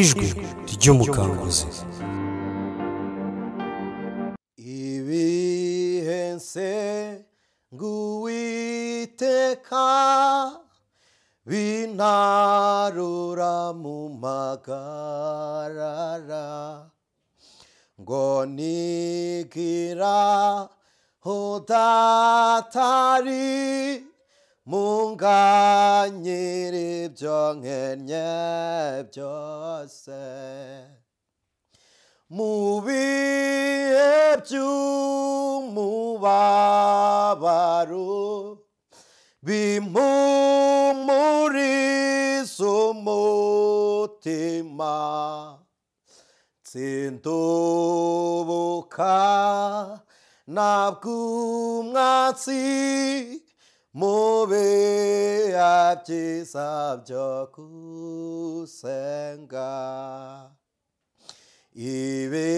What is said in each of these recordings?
ijwi ry'umukanguzi ibihense nguwiteka binarura mu magarara ngo nigira hodatari. munganyira ibyo nkenye byose mu bihe by'umubabaro bimpumuriza umutima nsindubuka ntabwo umwatsi Mobe apti sabjoku senga. Ibe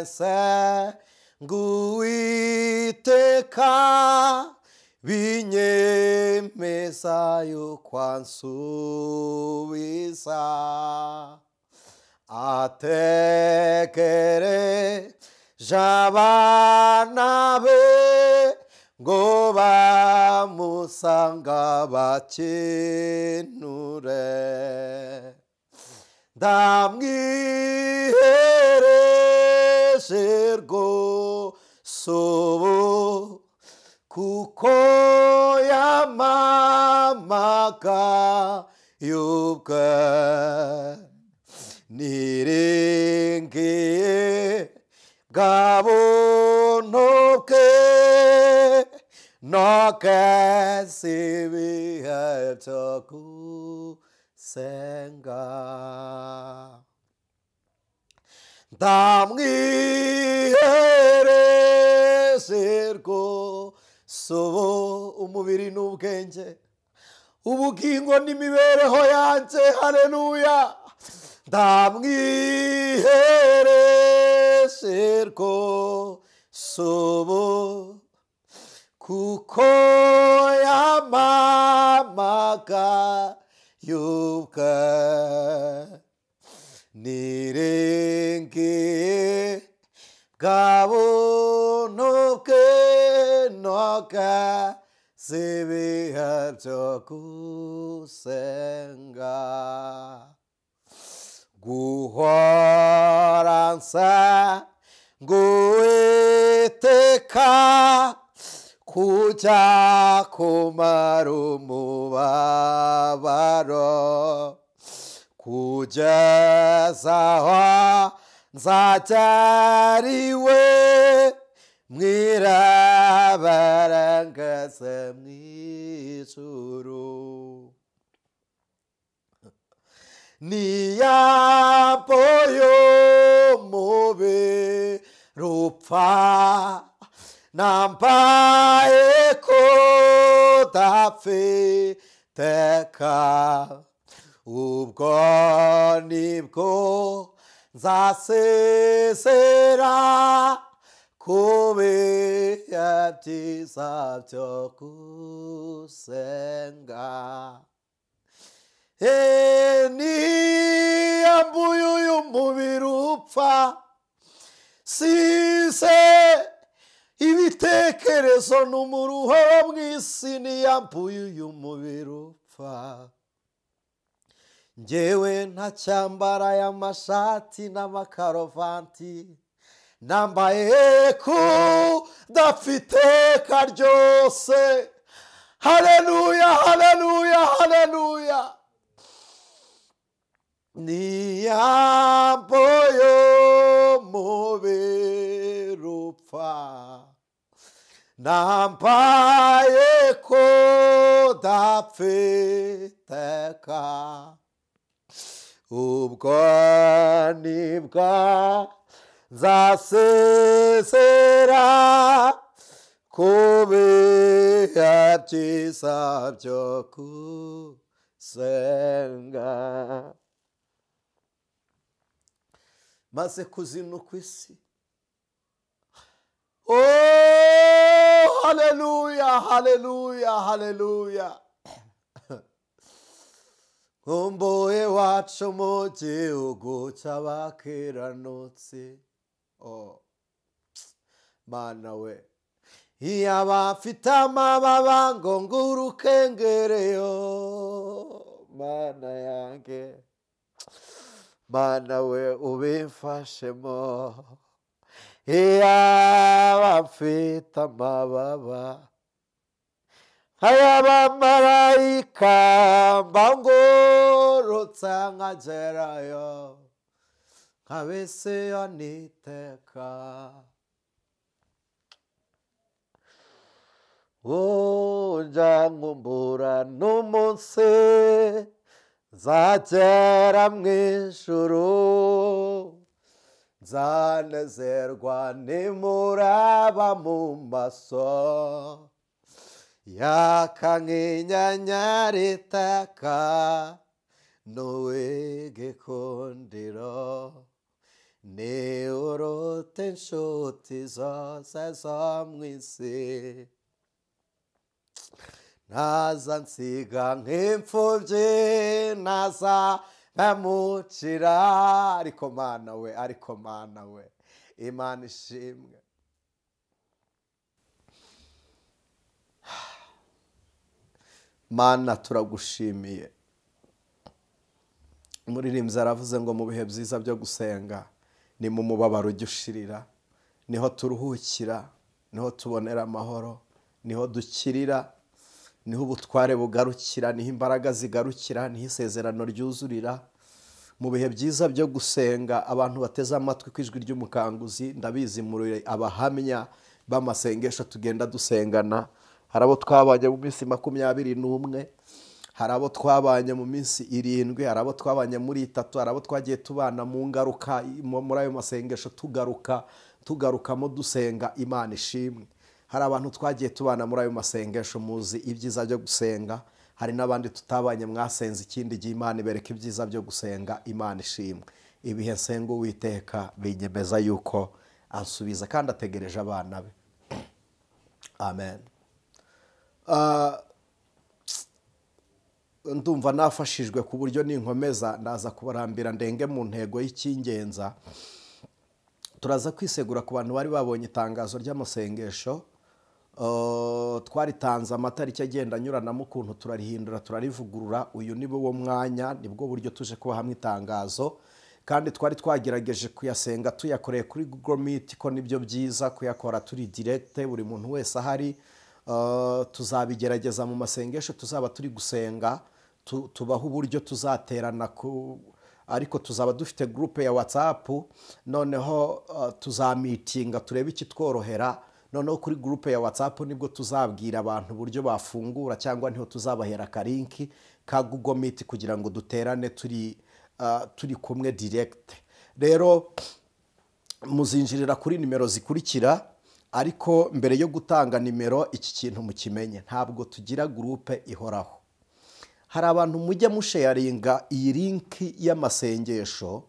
ese guiteka vinye mesayo kwansu isa. Até querer já vai ngo bamusanga bakenure ndamwihereje rwose ubu kuko yamamaga yubwe cassivi hetaku senga sobo umubiri n'ubwenge ubugingo n'imibereho yanjye hareruya ndamwihere sobo Kukoya mamaka yuka nirenke gabo no que no acá se kumara umubabaro kugeza aho nzacyariwe mwirabarangaza mu ijoro niyaboyo mube rupfa Нампае кодафе тека Убгонибко засы сыра Куми епти савтёку сенга Eni ambuyu yumubirupfa Sise ibitekerezo n'umuruho wo mu isi niyambuye uyu mubiri upfa ngewe ntacyambara y'amashati n'amakarovanti nambaye ku dafite karyose hareruya hareruya hareruya niyambuye umubiri upfa se Nampai kodapfiteka Ubkonivka zasesera Kubiati se senga Mas é cozinho no cuisi. Oh! Hallelujah, hallelujah, hallelujah. umboye wacu mu gihugu cy'abakiranutsi oh. mana we iya bafite amababa ngo nguruke yo. Oh, mana yange mana we ubimfashemo abafite amababa nk'ay'abamarayika mbangurutse nkagerayo nkabisiyo niteka ujya nkumbura n'umunsi zakera mu ijuru nzanezerwa nimuraba mu maso yakankinya ritaka n'uw'igikundiro ni urote inshuti zose zo mu isi ntaza nsiga nk'imfubyi naza nkamucira ariko mana we ariko mana we imana ishimwe mana turagushimiye umuririmbyi aravuze ngo mu bihe byiza byo gusenga ni mu mubabaro ujya ushirira niho turuhukira niho tubonera amahoro niho dukirira niho ubutware bugarukira niho imbaraga zigarukira niho isezerano ryuzurira mu bihe byiza byo gusenga abantu bateze amatwi ku ijwi ry'umukanguzi ndabizi murire abahamya b'amasengesho tugenda dusengana hari abo twabanye mu minsi makumyabiri n'umwe hari abo twabanye mu minsi irindwi hari abo twabanye muri itatu hari abo twagiye tubana mu ngaruka muri ayo masengesho tugaruka tugarukamo dusenga imana ishimwe hari abantu twagiye tubana muri ayo masengesho muzi ibyiza byo gusenga hari n'abandi tutabanye mwasenze ikindi gihe imana ibereka ibyiza byo gusenga imana ishimwe ibihe nsenga uwiteka binyemeza yuko asubiza kandi ategereje abana be amen ah, ndumva nafashijwe ku buryo ninkomeza ndaza kubarambira ndenge mu ntego y'icyingenza turaza kwisegura ku bantu bari babonye itangazo ry'amasengesho Eh, twaritanze amatariki agenda anyuranamo ukuntu turarihindura turarivugurura uyu ni wo mwanya nibwo buryo tuje kuba hamwe itangazo kandi twari twagerageje kuyasenga tuyakoreye kuri google meet ko nibyo byiza kuyakora turi direkite buri muntu wese ahari eh, tuzabigerageza mu masengesho tuzaba turi gusenga tubaho uburyo tuzaterana ku ariko tuzaba dufite gurupe ya watsapu noneho eh, tuzamitinga turebe ikitworohera noneho kuri gurupe ya WhatsApp nibwo tuzabwira abantu uburyo bafungura cyangwa niho tuzabahera akarinki ka Google meet kugira ngo duterane turi uh, turi kumwe diregite rero muzinjirira kuri nimero zikurikira ariko mbere yo gutanga nimero iki kintu mukimenye ntabwo tugira gurupe ihoraho hari abantu mujya musheyaringa iyi linki y'amasengesho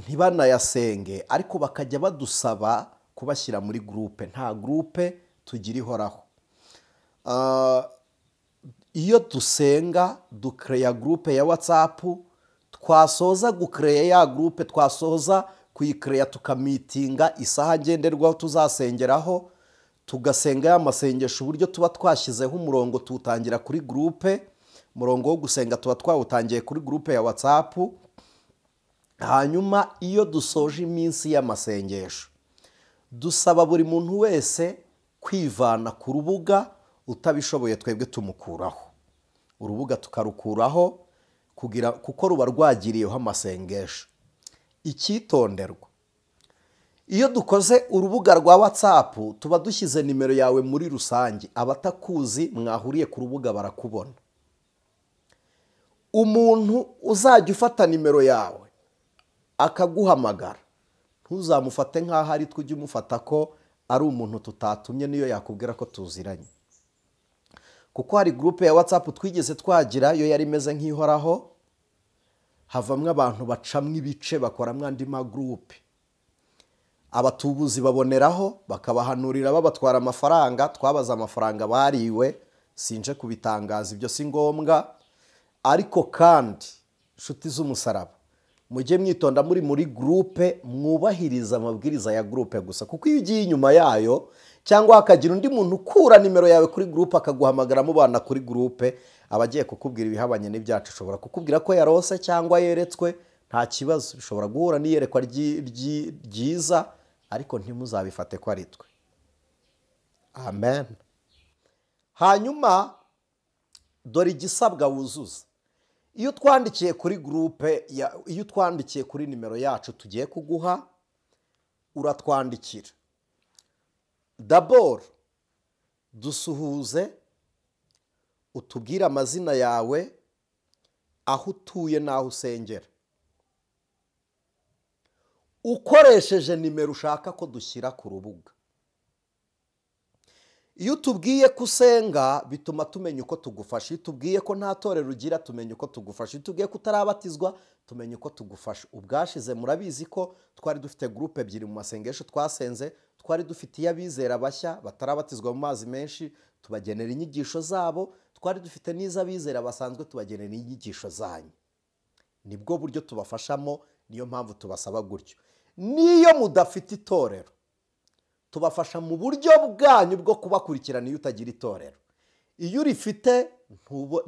ntibanayasenge ariko bakajya badusaba kubashyira muri gurupe nta gurupe tugira ihoraho ah, iyo dusenga dukereya gurupe ya watsapu twasoza gukereya ya gurupe twasoza kuyikereya tukamitinga isaha ngenderwaho tuzasengeraho tugasenga ya masengesho uburyo tuba twashyizeho umurongo tuwutangira kuri gurupe umurongo wo gusenga tuba twawutangiye kuri gurupe ya watsapu hanyuma iyo dusoje iminsi y'amasengesho dusaba buri muntu wese kwivana ku rubuga utabishoboye twebwe tumukuraho urubuga tukarukuraho kugira kuko ruba rwagiriyeho amasengesho icyitonderwa iyo dukoze urubuga rwa watsapu tuba dushyize nimero yawe muri rusange abatakuzi mwahuriye ku rubuga barakubona umuntu uzajya ufata nimero yawe akaguhamagara ntuzamufate nk'aho ari twe ujye umufata ko ari umuntu tutatumye niyo yakubwira ko tuziranye kuko hari gurupe ya watsapu twigeze twagira iyo yari imeze nk'ihoraho havamo abantu bacamwe ibice bakoramwo andi magurupe abatubuzi baboneraho bakabahanurira babatwara amafaranga twabaza amafaranga bariwe sinje kubitangaza ibyo si ngombwa ariko kandi inshuti z'umusaraba mujye mwitonda muri muri gurupe mwubahiriza amabwiriza ya gurupe gusa kuko iyo ugiye inyuma yayo cyangwa hakagira undi muntu ukura nimero yawe kuri gurupe akaguhamagara mubana kuri gurupe aba agiye kukubwira ibihabanye n'ibyacu ushobora kukubwira ko yarose cyangwa yeretswe nta kibazo bishobora guhura n'iyerekwa ryiza ariko ntimuzabifate ko ari twe amen hanyuma dore igisabwa wuzuza iyo utwandikiye kuri gurupe iyo utwandikiye kuri nimero yacu tugiye kuguha uratwandikira daboro dusuhuze utubwire amazina yawe aho utuye n'aho usengera ukoresheje nimero ushaka ko dushyira ku rubuga iyo tubwiye ko usenga bituma tumenya uko tugufasha iyo tubwiye ko nta torero ugira tumenya uko tugufasha iyo tubwiye ko utarabatizwa tumenya uko tugufasha ubwashize murabizi ko twari dufite gurupe ebyiri mu masengesho twasenze twari dufite iyo bashya batarabatizwa mu mazi menshi tubagenera inyigisho zabo twari dufite n'iz'abizera basanzwe tubagenera inyigisho zanyu nibwo buryo tubafashamo niyo mpamvu tubasaba gutyo niyo mudafite itorero tubafasha mu buryo bwanyu bwo kubakurikirana iyo utagira itorero iyo urifite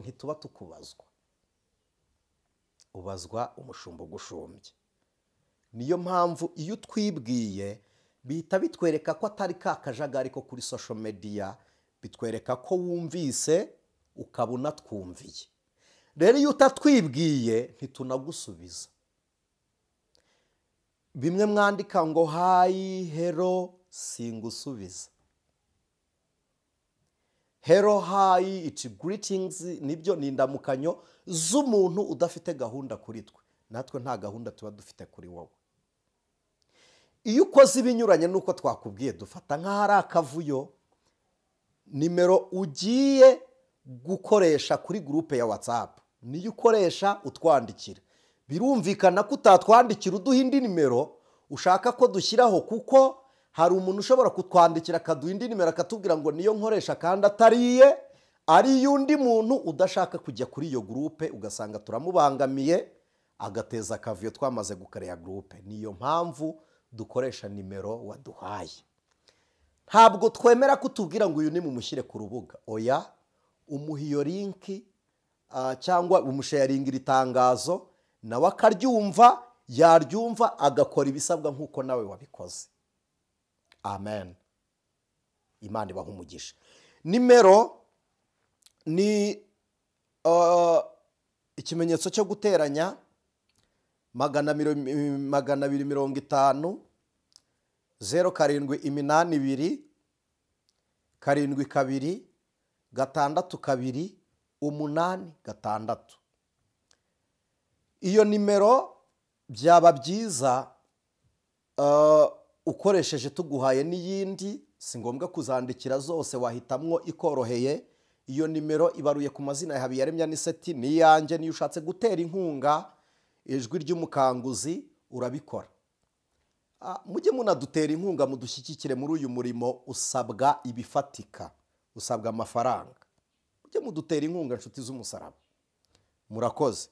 ntituba tukubazwa ubazwa umushumba ugushumbye niyo mpamvu iyo utwibwiye bihita bitwereka ko atari ka kajagari ko kuri sosho mediya bitwereka ko wumvise ukabona unatwumviye rero iyo utatwibwiye ntitunagusubiza bimwe mwandika ngo hayi hero singusubiza hero hayi ici guritingizi nibyo ni indamukanyo z'umuntu udafite gahunda kuri twe natwe nta gahunda tuba dufite kuri wowe iyo ukoze ibinyuranye n'uko twakubwiye dufata nk'aho ari akavuyo nimero ugiye gukoresha kuri gurupe ya watsapu niyo ukoresha utwandikira birumvikana ko utatwandikira uduha indi nimero ushaka ko dushyiraho kuko hari umuntu ushobora kutwandikira akaduha indi nimero akatubwira ngo niyo nkoresha kandi atariye ari undi muntu udashaka kujya kuri iyo gurupe ugasanga turamubangamiye agateza akavuyo twamaze gukareya gurupe niyo mpamvu dukoresha nimero waduhaye ntabwo twemera ko utubwira ngo uyu ni mumushyire ku rubuga oya umuha iyo linki cyangwa umushayaringa iri tangazo nawe akaryumva yaryumva agakora ibisabwa nk'uko nawe wabikoze amen imana ibaha umugisha nimero ni uh, ikimenyetso cyo guteranya magana abiri mirongo itanu zeru karindwi iminani ibiri karindwi kabiri gatandatu kabiri umunani gatandatu iyo nimero byaba byiza uh, ukoresheje tuguhaye n'iyindi si ngombwa kuzandikira zose wahitamwo ikoroheye iyo nimero ibaruye ku mazina ya habiyaremya n'iseti n'iyanjye niyo ushatse gutera inkunga ijwi ry'umukanguzi urabikora mujye munadutera inkunga mudushyigikire muri uyu murimo usabwa ibifatika usabwa amafaranga mujye mudutera inkunga inshuti z'umusaraba murakoze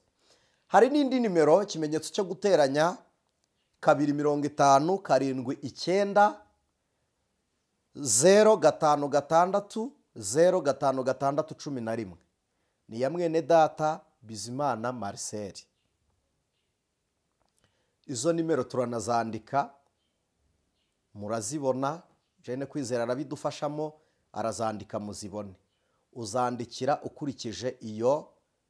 hari n'indi nimero ikimenyetso cyo guteranya kabiri mirongo itanu karindwi icyenda zero gatanu gatandatu zero gatanu gatandatu cumi na rimwe ni ya mwene data bizimana marcel izo nimero turanazandika murazibona jene kwizera arabidufashamo arazandika muzibone uzandikira ukurikije iyo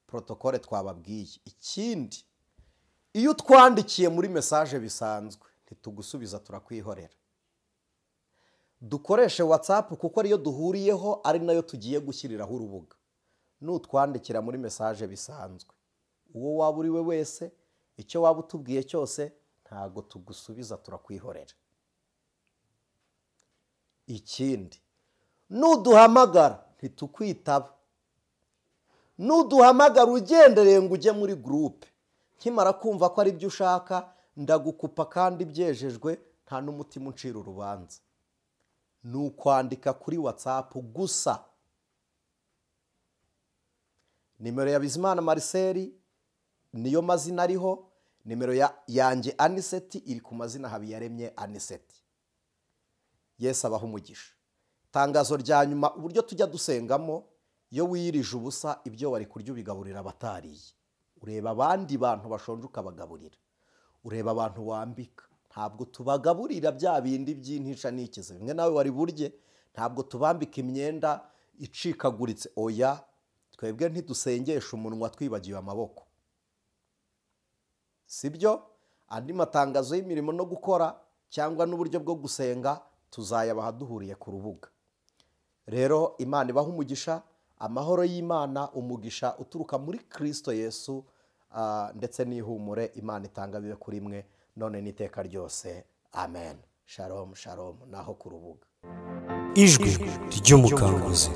porotokole twababwiye ikindi iyo utwandikiye muri mesaje bisanzwe ntitugusubiza turakwihorera dukoreshe watsapu kuko ariyo duhuriyeho ari nayo tugiye gushyiriraho urubuga nutwandikira muri mesaje bisanzwe uwo waba uri we wese icyo waba utubwiye cyose ntago tugusubiza turakwihorera ikindi nuduhamagara ntitukwitaba nuduhamagara ugendereye ngo ujye muri gurupe nkimara kumva ko ari byo ushaka ndagukupa kandi byejejwe nta n'umutima uncira urubanza ni ukwandika kuri watsapu gusa nimero ya bizimana mariseri niyo mazina ariho nimero yanjye aniseti iri ku mazina habiyaremye aniseti yesi abaho umugisha itangazo rya nyuma uburyo tujya dusengamo iyo wirije ubusa ibyo wari kurya ubigaburira abatariye ureba abandi bantu bashonje ukabagaburira ureba abantu wambika ntabwo tubagaburira bya bindi by'intica n'ikiza bimwe nawe wari burye ntabwo tubambika imyenda icikaguritse oya twebwe ntidusengesha umunwa twibagiwe amaboko si byo andi matangazo y'imirimo no gukora cyangwa n'uburyo bwo gusenga tuzayabaha duhuriye ku rubuga rero imana ibaha umugisha amahoro y'imana umugisha uturuka muri kirisito yesu ndetse n'ihumure imana itanga bibe kuri mwe none n'iteka ryose amen sharomu sharomu naho ku rubuga ijwi ry'umukanguzi